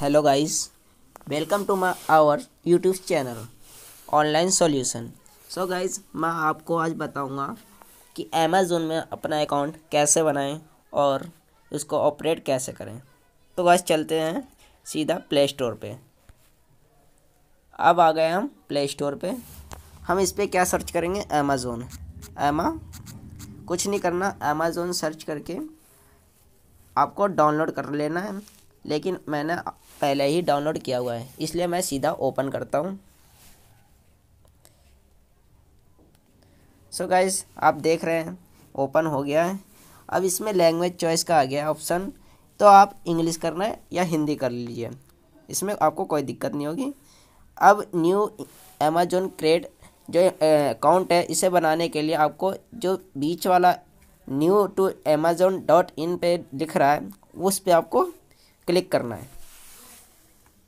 hello guys welcome to my our YouTube channel online solution so guys मैं आपको आज बताऊंगा कि अमेज़ोन में अपना अकाउंट कैसे बनाएं और उसको ऑपरेट कैसे करें तो गाइस चलते हैं सीधा प्ले स्टोर पे अब आ गए हम प्ले स्टोर पे हम इस पर क्या सर्च करेंगे अमेज़ोन एमा कुछ नहीं करना अमेज़ोन सर्च करके आपको डाउनलोड कर लेना है लेकिन मैंने पहले ही डाउनलोड किया हुआ है इसलिए मैं सीधा ओपन करता हूँ सो so गाइज आप देख रहे हैं ओपन हो गया है अब इसमें लैंग्वेज चॉइस का आ गया ऑप्शन तो आप इंग्लिश करना है या हिंदी कर लीजिए इसमें आपको कोई दिक्कत नहीं होगी अब न्यू अमेजोन क्रेड जो अकाउंट है इसे बनाने के लिए आपको जो बीच वाला new to Amazon dot in पर लिख रहा है उस पर आपको क्लिक करना है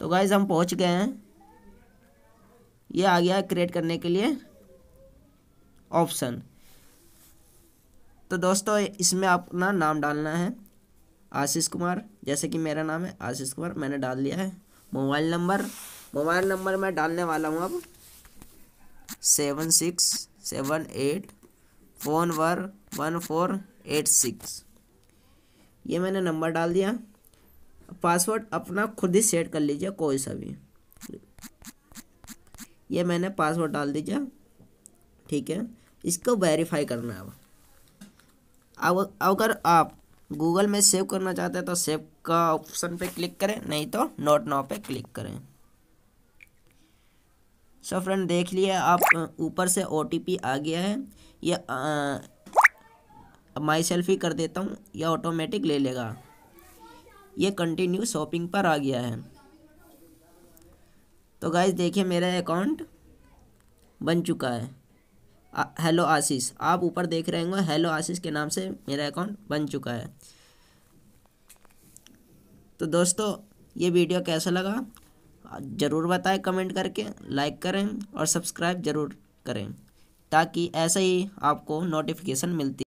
तो गाइज हम पहुंच गए हैं ये आ गया है क्रिएट करने के लिए ऑप्शन तो दोस्तों इसमें अपना नाम डालना है आशीष कुमार जैसे कि मेरा नाम है आशीष कुमार मैंने डाल लिया है मोबाइल नंबर मोबाइल नंबर मैं डालने वाला हूँ अब सेवन सिक्स सेवन एट फोन वर वन फोर एट सिक्स ये मैंने नंबर डाल दिया पासवर्ड अपना खुद ही सेट कर लीजिए कोई सा भी ये मैंने पासवर्ड डाल दीजिए ठीक है इसको वेरीफाई करना है अब अगर आप गूगल में सेव करना चाहते हैं तो सेव का ऑप्शन पे क्लिक करें नहीं तो नोट नाउ पे क्लिक करें सो फ्रेंड देख लिए आप ऊपर से ओ आ गया है या माई सेल्फी कर देता हूँ यह ऑटोमेटिक ले लेगा ये कंटिन्यू शॉपिंग पर आ गया है तो गाइज देखिए मेरा अकाउंट बन चुका है आ, हेलो आशीष आप ऊपर देख रहे होंगे हेलो आशीष के नाम से मेरा अकाउंट बन चुका है तो दोस्तों ये वीडियो कैसा लगा ज़रूर बताएं कमेंट करके लाइक करें और सब्सक्राइब ज़रूर करें ताकि ऐसे ही आपको नोटिफिकेशन मिलती